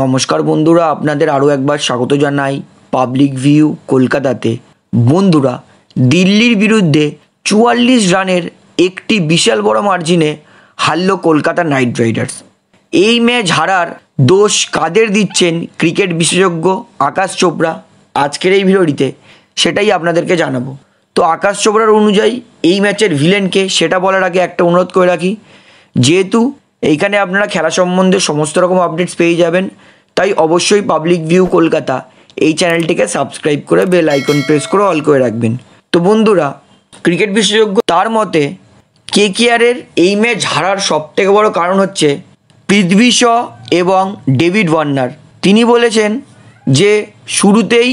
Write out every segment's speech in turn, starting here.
নমস্কার বন্ধুরা আপনাদের আরও একবার স্বাগত জানাই পাবলিক ভিউ কলকাতাতে বন্ধুরা দিল্লির বিরুদ্ধে চুয়াল্লিশ রানের একটি বিশাল বড় মার্জিনে হারল কলকাতা নাইট রাইডার্স এই ম্যাচ হারার দোষ কাদের দিচ্ছেন ক্রিকেট বিশেষজ্ঞ আকাশ চোপড়া আজকের এই ভিডিওটিতে সেটাই আপনাদেরকে জানাবো তো আকাশ চোপড়ার অনুযায়ী এই ম্যাচের ভিলেনকে সেটা বলার আগে একটা অনুরোধ করে রাখি যেহেতু এইখানে আপনারা খেলা সম্বন্ধে সমস্ত রকম আপডেটস পেয়ে যাবেন তাই অবশ্যই পাবলিক ভিউ কলকাতা এই চ্যানেলটিকে সাবস্ক্রাইব করে বেল আইকন প্রেস করে অল করে রাখবেন তো বন্ধুরা ক্রিকেট বিশেষজ্ঞ তার মতে কে কেআরের এই ম্যাচ হারার সবথেকে বড় কারণ হচ্ছে পৃথ্বী শ এবং ডেভিড ওয়ার্নার তিনি বলেছেন যে শুরুতেই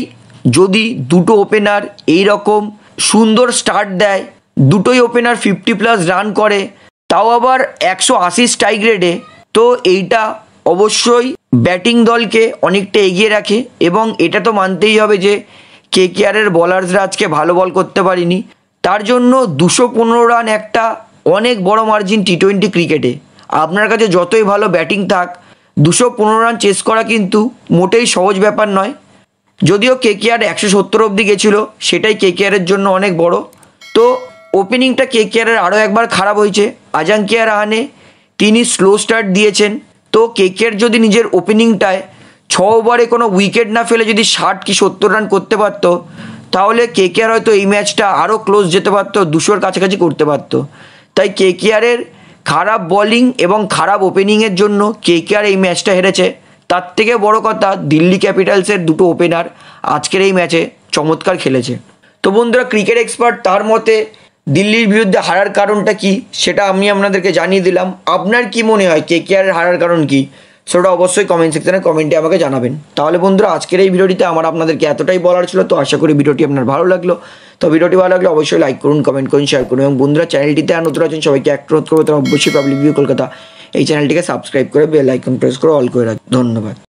যদি দুটো ওপেনার এই রকম সুন্দর স্টার্ট দেয় দুটোই ওপেনার ফিফটি প্লাস রান করে তাও আবার একশো আশি স্ট্রাইক রেটে তো এইটা অবশ্যই ব্যাটিং দলকে অনেকটা এগিয়ে রাখে এবং এটা তো মানতেই হবে যে কে কেআরের বলার্সরা আজকে ভালো বল করতে পারিনি তার জন্য দুশো পনেরো রান একটা অনেক বড় মার্জিন টি টোয়েন্টি ক্রিকেটে আপনার কাছে যতই ভালো ব্যাটিং থাক দুশো পনেরো রান চেস করা কিন্তু মোটেই সহজ ব্যাপার নয় যদিও কে কেকেআর একশো সত্তর অবধি গেছিলো সেটাই কে কেকেআরের জন্য অনেক বড় ওপেনিংটা কে কেয়ারের আরও একবার খারাপ হয়েছে আজাঙ্কিয়া রাহানে তিনি স্লো স্টার্ট দিয়েছেন তো কে কেয়ার যদি নিজের ওপেনিংটায় ছ ওভারে কোনো উইকেট না ফেলে যদি ষাট কি সত্তর রান করতে পারতো তাহলে কে কেয়ার হয়তো এই ম্যাচটা আরও ক্লোজ যেতে পারতো দুশোর কাছাকাছি করতে পারতো তাই কে কেয়ারের খারাপ বলিং এবং খারাপ ওপেনিংয়ের জন্য কে কেয়ার এই ম্যাচটা হেরেছে তার থেকে বড় কথা দিল্লি ক্যাপিটালসের দুটো ওপেনার আজকের এই ম্যাচে চমৎকার খেলেছে তো বন্ধুরা ক্রিকেট এক্সপার্ট তার মতে দিল্লির বিরুদ্ধে হারার কারণটা কি সেটা আমি আপনাদেরকে জানিয়ে দিলাম আপনার কি মনে হয় কে কে আর হারার কারণ কি সেটা অবশ্যই কমেন্ট সেকশানে কমেন্টে আমাকে জানাবেন তাহলে বন্ধুরা আজকের এই ভিডিওটিতে আমার আপনাদেরকে এতটাই বলার ছিল তো আশা করি ভিডিওটি আপনার ভালো লাগলো তো ভিডিওটি ভালো লাগলে অবশ্যই লাইক করুন কমেন্ট করুন শেয়ার করুন এবং বন্ধুরা চ্যানেলটিতে আর নতুন আছেন সবাইকে একটু করবো তারা অবশ্যই পাবলিক ভিউ কলকাতা এই চ্যানেলটিকে সাবস্ক্রাইব করে বেল আইকন প্রেস করে অল করে রাখ ধন্যবাদ